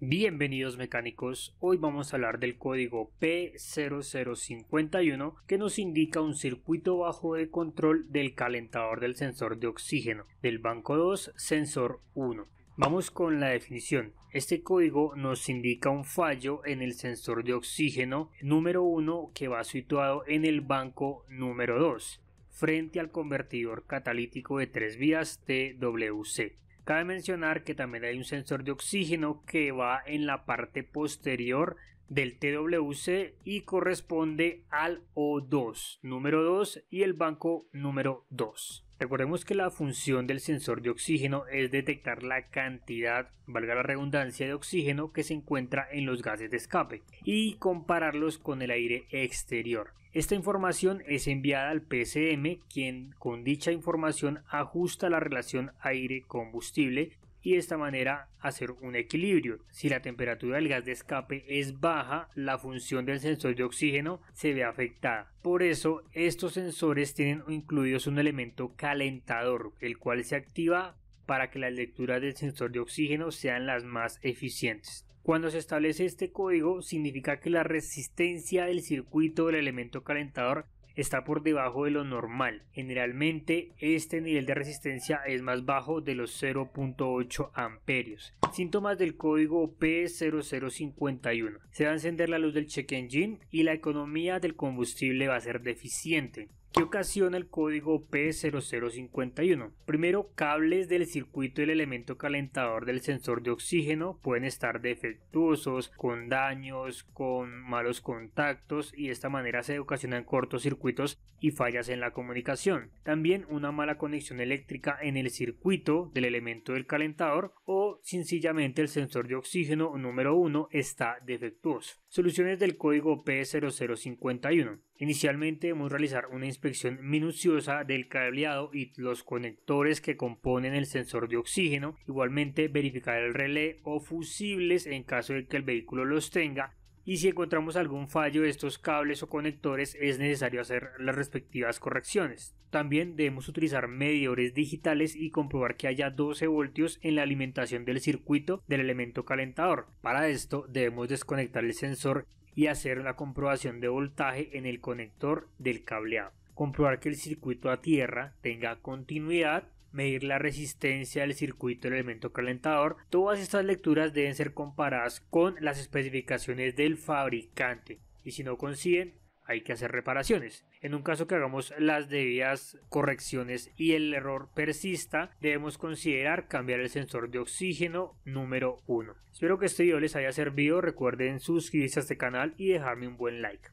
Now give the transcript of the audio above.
Bienvenidos mecánicos, hoy vamos a hablar del código P0051 que nos indica un circuito bajo de control del calentador del sensor de oxígeno del banco 2 sensor 1. Vamos con la definición. Este código nos indica un fallo en el sensor de oxígeno número 1 que va situado en el banco número 2 frente al convertidor catalítico de tres vías TWC. Cabe mencionar que también hay un sensor de oxígeno que va en la parte posterior del TWC y corresponde al O2 número 2 y el banco número 2. Recordemos que la función del sensor de oxígeno es detectar la cantidad, valga la redundancia, de oxígeno que se encuentra en los gases de escape y compararlos con el aire exterior. Esta información es enviada al PCM, quien con dicha información ajusta la relación aire-combustible y de esta manera hacer un equilibrio. Si la temperatura del gas de escape es baja, la función del sensor de oxígeno se ve afectada. Por eso, estos sensores tienen incluidos un elemento calentador, el cual se activa para que las lecturas del sensor de oxígeno sean las más eficientes. Cuando se establece este código, significa que la resistencia del circuito del elemento calentador está por debajo de lo normal. Generalmente este nivel de resistencia es más bajo de los 0.8 amperios. Síntomas del código P0051. Se va a encender la luz del check engine y la economía del combustible va a ser deficiente. ¿Qué ocasiona el código P0051? Primero, cables del circuito del elemento calentador del sensor de oxígeno pueden estar defectuosos, con daños, con malos contactos y de esta manera se ocasionan cortocircuitos y fallas en la comunicación. También una mala conexión eléctrica en el circuito del elemento del calentador o sencillamente el sensor de oxígeno número 1 está defectuoso. Soluciones del código P0051. Inicialmente debemos realizar una inspección minuciosa del cableado y los conectores que componen el sensor de oxígeno, igualmente verificar el relé o fusibles en caso de que el vehículo los tenga y si encontramos algún fallo de estos cables o conectores es necesario hacer las respectivas correcciones. También debemos utilizar medidores digitales y comprobar que haya 12 voltios en la alimentación del circuito del elemento calentador. Para esto debemos desconectar el sensor y hacer la comprobación de voltaje en el conector del cableado. Comprobar que el circuito a tierra tenga continuidad medir la resistencia del circuito del elemento calentador. Todas estas lecturas deben ser comparadas con las especificaciones del fabricante y si no consiguen hay que hacer reparaciones. En un caso que hagamos las debidas correcciones y el error persista, debemos considerar cambiar el sensor de oxígeno número 1. Espero que este video les haya servido, recuerden suscribirse a este canal y dejarme un buen like.